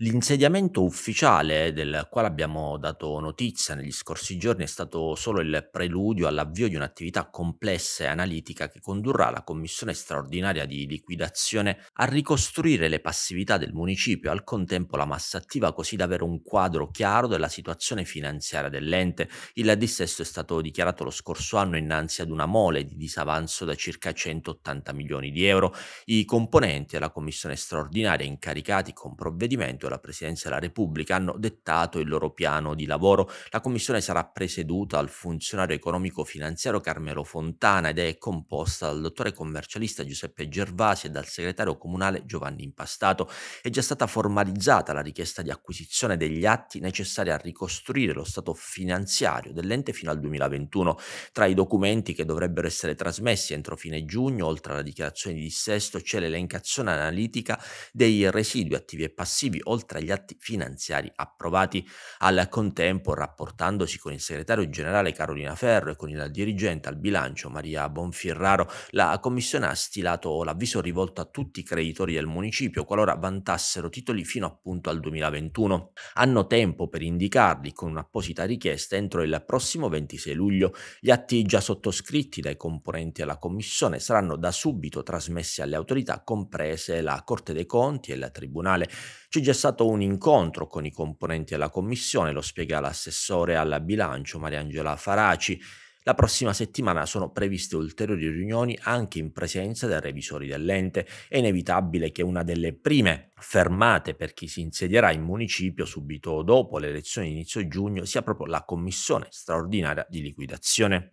L'insediamento ufficiale del quale abbiamo dato notizia negli scorsi giorni è stato solo il preludio all'avvio di un'attività complessa e analitica che condurrà la Commissione straordinaria di liquidazione a ricostruire le passività del municipio e al contempo la massa attiva così da avere un quadro chiaro della situazione finanziaria dell'ente. Il dissesto è stato dichiarato lo scorso anno innanzi ad una mole di disavanzo da circa 180 milioni di euro. I componenti della Commissione straordinaria incaricati con provvedimento Consiglio, la Presidenza della Repubblica hanno dettato il loro piano di lavoro. La commissione sarà presieduta dal funzionario economico-finanziario Carmelo Fontana ed è composta dal dottore commercialista Giuseppe Gervasi e dal segretario comunale Giovanni Impastato. È già stata formalizzata la richiesta di acquisizione degli atti necessari a ricostruire lo stato finanziario dell'ente fino al 2021. Tra i documenti che dovrebbero essere trasmessi entro fine giugno, oltre alla dichiarazione di dissesto, c'è l'elencazione analitica dei residui attivi e passivi, oltre oltre agli atti finanziari approvati al contempo, rapportandosi con il segretario generale Carolina Ferro e con il dirigente al bilancio Maria Bonfirraro, la commissione ha stilato l'avviso rivolto a tutti i creditori del municipio qualora vantassero titoli fino appunto al 2021. Hanno tempo per indicarli con un'apposita richiesta entro il prossimo 26 luglio. Gli atti già sottoscritti dai componenti della commissione saranno da subito trasmessi alle autorità comprese la Corte dei Conti e il Tribunale. C'è già stato stato un incontro con i componenti della commissione, lo spiega l'assessore al bilancio Mariangela Faraci. La prossima settimana sono previste ulteriori riunioni anche in presenza dei revisori dell'ente. È inevitabile che una delle prime fermate per chi si insedierà in municipio subito dopo le elezioni di inizio giugno sia proprio la commissione straordinaria di liquidazione.